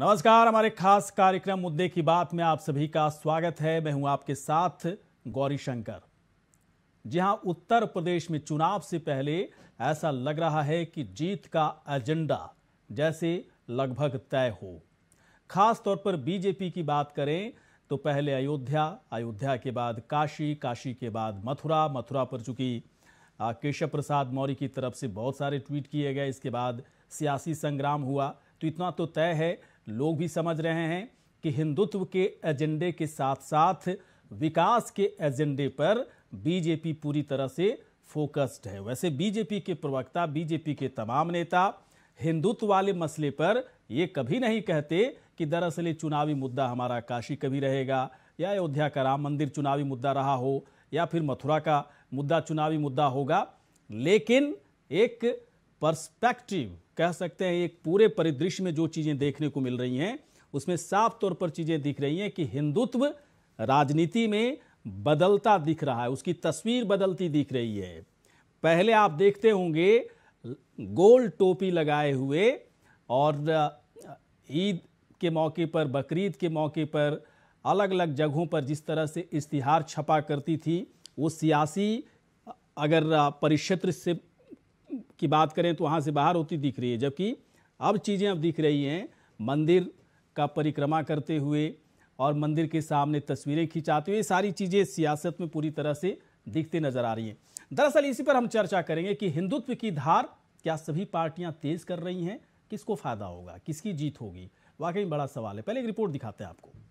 नमस्कार हमारे खास कार्यक्रम मुद्दे की बात में आप सभी का स्वागत है मैं हूं आपके साथ गौरी शंकर जी हां उत्तर प्रदेश में चुनाव से पहले ऐसा लग रहा है कि जीत का एजेंडा जैसे लगभग तय हो खास तौर पर बीजेपी की बात करें तो पहले अयोध्या अयोध्या के बाद काशी काशी के बाद मथुरा मथुरा पर चूंकि केशव प्रसाद मौर्य की तरफ से बहुत सारे ट्वीट किए गए इसके बाद सियासी संग्राम हुआ तो इतना तो तय है लोग भी समझ रहे हैं कि हिंदुत्व के एजेंडे के साथ साथ विकास के एजेंडे पर बीजेपी पूरी तरह से फोकस्ड है वैसे बीजेपी के प्रवक्ता बीजेपी के तमाम नेता हिंदुत्व वाले मसले पर ये कभी नहीं कहते कि दरअसल ये चुनावी मुद्दा हमारा काशी कभी रहेगा या अयोध्या का राम मंदिर चुनावी मुद्दा रहा हो या फिर मथुरा का मुद्दा चुनावी मुद्दा होगा लेकिन एक पर्सपेक्टिव कह सकते हैं एक पूरे परिदृश्य में जो चीज़ें देखने को मिल रही हैं उसमें साफ तौर पर चीज़ें दिख रही हैं कि हिंदुत्व राजनीति में बदलता दिख रहा है उसकी तस्वीर बदलती दिख रही है पहले आप देखते होंगे गोल टोपी लगाए हुए और ईद के मौके पर बकरीद के मौके पर अलग अलग जगहों पर जिस तरह से इश्तिहार छपा करती थी वो सियासी अगर परिक्षेत्र से की बात करें तो वहाँ से बाहर होती दिख रही है जबकि अब चीज़ें अब दिख रही हैं मंदिर का परिक्रमा करते हुए और मंदिर के सामने तस्वीरें खिंचाते हुए सारी चीज़ें सियासत में पूरी तरह से दिखते नजर आ रही हैं दरअसल इसी पर हम चर्चा करेंगे कि हिंदुत्व की धार क्या सभी पार्टियां तेज कर रही हैं किसको फायदा होगा किसकी जीत होगी वाकई बड़ा सवाल है पहले एक रिपोर्ट दिखाते हैं आपको